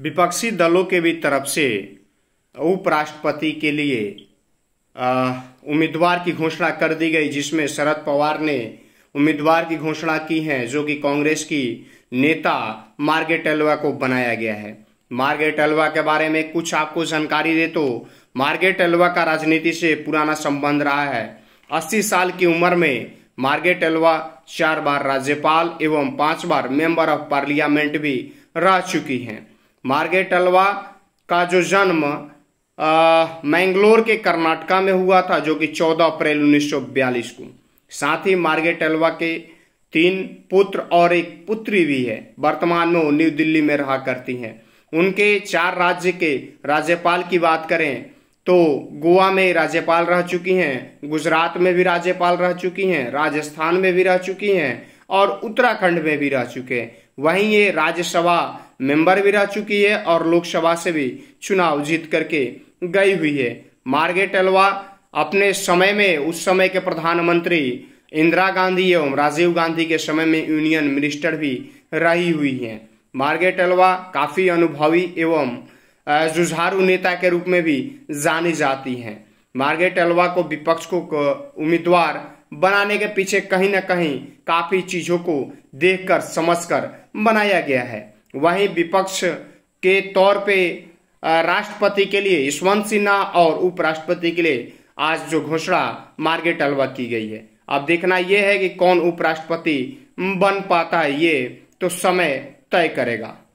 विपक्षी दलों के भी तरफ से उपराष्ट्रपति के लिए उम्मीदवार की घोषणा कर दी गई जिसमें शरद पवार ने उम्मीदवार की घोषणा की है जो कि कांग्रेस की नेता मार्गेट एल्वा को बनाया गया है मार्गेट एल्वा के बारे में कुछ आपको जानकारी दे तो मार्गेट एल्वा का राजनीति से पुराना संबंध रहा है 80 साल की उम्र में मार्गेट अलवा चार बार राज्यपाल एवं पांच बार मेंबर ऑफ पार्लियामेंट भी रह चुकी हैं मार्गेट अल्वा का जो जन्म मैंगलोर के कर्नाटका में हुआ था जो कि 14 अप्रैल उन्नीस को साथ ही मार्गेट के तीन पुत्र और एक पुत्री भी है वर्तमान में वो न्यू दिल्ली में रहा करती हैं उनके चार राज्य के राज्यपाल की बात करें तो गोवा में राज्यपाल रह चुकी हैं गुजरात में भी राज्यपाल रह चुकी हैं राजस्थान में भी रह चुकी हैं और उत्तराखंड में भी रह चुके हैं वहीं ये राज्यसभा मेंबर भी रह चुकी है और लोकसभा से भी चुनाव जीत करके गई हुई है मार्गेट अलवा अपने समय में उस समय के प्रधानमंत्री इंदिरा गांधी एवं राजीव गांधी के समय में यूनियन मिनिस्टर भी रही हुई हैं मार्गेट अलवा काफ़ी अनुभवी एवं जुझारू नेता के रूप में भी जानी जाती हैं मार्गेट अलवा को विपक्ष को उम्मीदवार बनाने के पीछे कहीं ना कहीं काफ़ी चीज़ों को देखकर समझकर बनाया गया है वहीं विपक्ष के तौर पे राष्ट्रपति के लिए यशवंत सिन्हा और उपराष्ट्रपति के लिए आज जो घोषणा मार्गेट अलवा की गई है अब देखना यह है कि कौन उपराष्ट्रपति बन पाता है ये तो समय तय करेगा